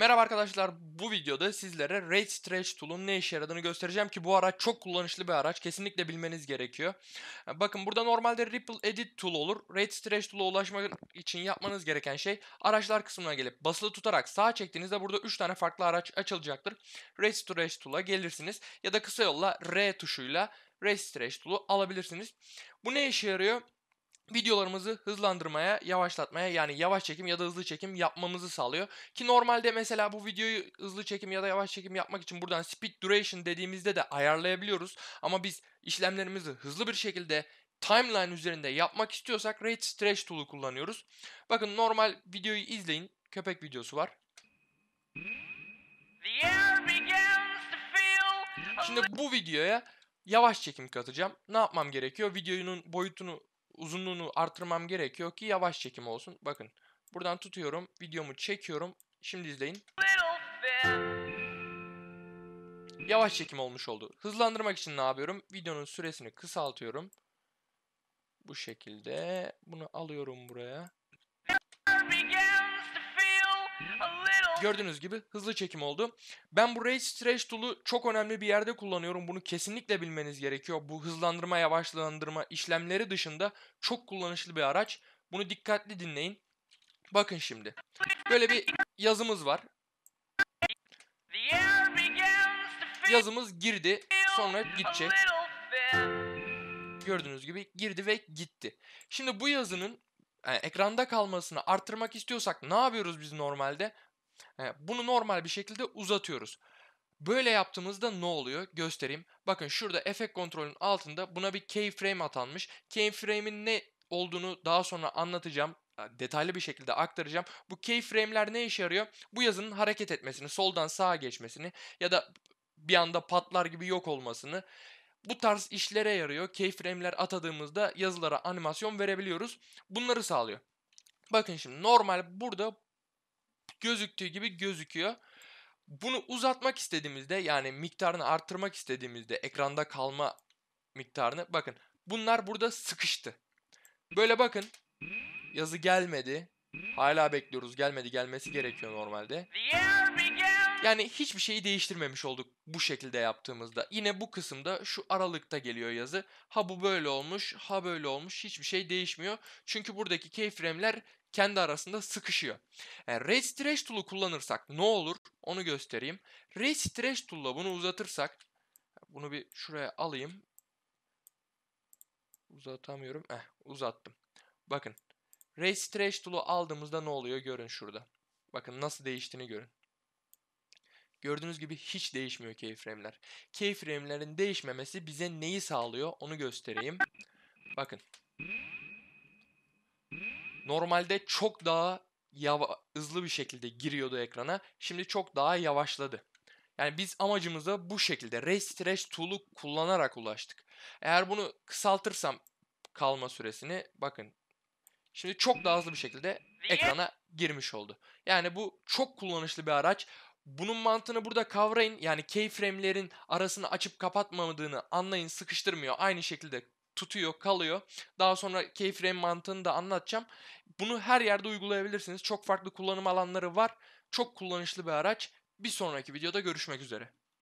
Merhaba arkadaşlar bu videoda sizlere Rate Stretch Tool'un ne işe yaradığını göstereceğim ki bu araç çok kullanışlı bir araç kesinlikle bilmeniz gerekiyor. E, bakın burada normalde Ripple Edit Tool olur. Rate Stretch Tool'a ulaşmak için yapmanız gereken şey araçlar kısmına gelip basılı tutarak sağ çektiğinizde burada 3 tane farklı araç açılacaktır. Rate Stretch Tool'a gelirsiniz ya da kısa yolla R tuşuyla Rate Stretch Tool'u alabilirsiniz. Bu ne işe yarıyor? videolarımızı hızlandırmaya, yavaşlatmaya yani yavaş çekim ya da hızlı çekim yapmamızı sağlıyor. Ki normalde mesela bu videoyu hızlı çekim ya da yavaş çekim yapmak için buradan speed duration dediğimizde de ayarlayabiliyoruz. Ama biz işlemlerimizi hızlı bir şekilde timeline üzerinde yapmak istiyorsak rate stretch tool'u kullanıyoruz. Bakın normal videoyu izleyin. Köpek videosu var. Şimdi bu videoya yavaş çekim katacağım. Ne yapmam gerekiyor? Videonun boyutunu uzunluğunu artırmam gerekiyor ki yavaş çekim olsun. Bakın buradan tutuyorum videomu çekiyorum. Şimdi izleyin. Yavaş çekim olmuş oldu. Hızlandırmak için ne yapıyorum? Videonun süresini kısaltıyorum. Bu şekilde bunu alıyorum buraya. Gördüğünüz gibi hızlı çekim oldu. Ben bu Rage Stretch Tool'u çok önemli bir yerde kullanıyorum. Bunu kesinlikle bilmeniz gerekiyor. Bu hızlandırma, yavaşlandırma işlemleri dışında çok kullanışlı bir araç. Bunu dikkatli dinleyin. Bakın şimdi. Böyle bir yazımız var. Yazımız girdi. Sonra gidecek. Gördüğünüz gibi girdi ve gitti. Şimdi bu yazının yani ekranda kalmasını arttırmak istiyorsak ne yapıyoruz biz normalde? Bunu normal bir şekilde uzatıyoruz. Böyle yaptığımızda ne oluyor? Göstereyim. Bakın şurada efekt kontrolün altında buna bir keyframe atanmış. Keyframe'in ne olduğunu daha sonra anlatacağım. Detaylı bir şekilde aktaracağım. Bu keyframe'ler ne işe yarıyor? Bu yazının hareket etmesini, soldan sağa geçmesini ya da bir anda patlar gibi yok olmasını. Bu tarz işlere yarıyor. Keyframe'ler atadığımızda yazılara animasyon verebiliyoruz. Bunları sağlıyor. Bakın şimdi normal burada gözüktüğü gibi gözüküyor. Bunu uzatmak istediğimizde yani miktarını arttırmak istediğimizde ekranda kalma miktarını bakın bunlar burada sıkıştı. Böyle bakın yazı gelmedi. Hala bekliyoruz gelmedi gelmesi gerekiyor normalde. Yani hiçbir şeyi değiştirmemiş olduk bu şekilde yaptığımızda. Yine bu kısımda şu aralıkta geliyor yazı. Ha bu böyle olmuş, ha böyle olmuş hiçbir şey değişmiyor. Çünkü buradaki keyframe'ler kendi arasında sıkışıyor. Yani e, re-stretch tool'u kullanırsak ne olur onu göstereyim. Re-stretch tool'la bunu uzatırsak bunu bir şuraya alayım. Uzatamıyorum. Eh uzattım. Bakın. re-stretch tool'u aldığımızda ne oluyor görün şurada. Bakın nasıl değiştiğini görün. Gördüğünüz gibi hiç değişmiyor keyframe'ler. Keyframe'lerin değişmemesi bize neyi sağlıyor onu göstereyim. Bakın. Normalde çok daha hızlı bir şekilde giriyordu ekrana. Şimdi çok daha yavaşladı. Yani biz amacımıza bu şekilde Race Stretch Tool'u kullanarak ulaştık. Eğer bunu kısaltırsam kalma süresini bakın. Şimdi çok daha hızlı bir şekilde ekrana girmiş oldu. Yani bu çok kullanışlı bir araç. Bunun mantığını burada kavrayın. Yani keyframe'lerin arasını açıp kapatmadığını anlayın. Sıkıştırmıyor. Aynı şekilde tutuyor, kalıyor. Daha sonra keyframe mantığını da anlatacağım. Bunu her yerde uygulayabilirsiniz. Çok farklı kullanım alanları var. Çok kullanışlı bir araç. Bir sonraki videoda görüşmek üzere.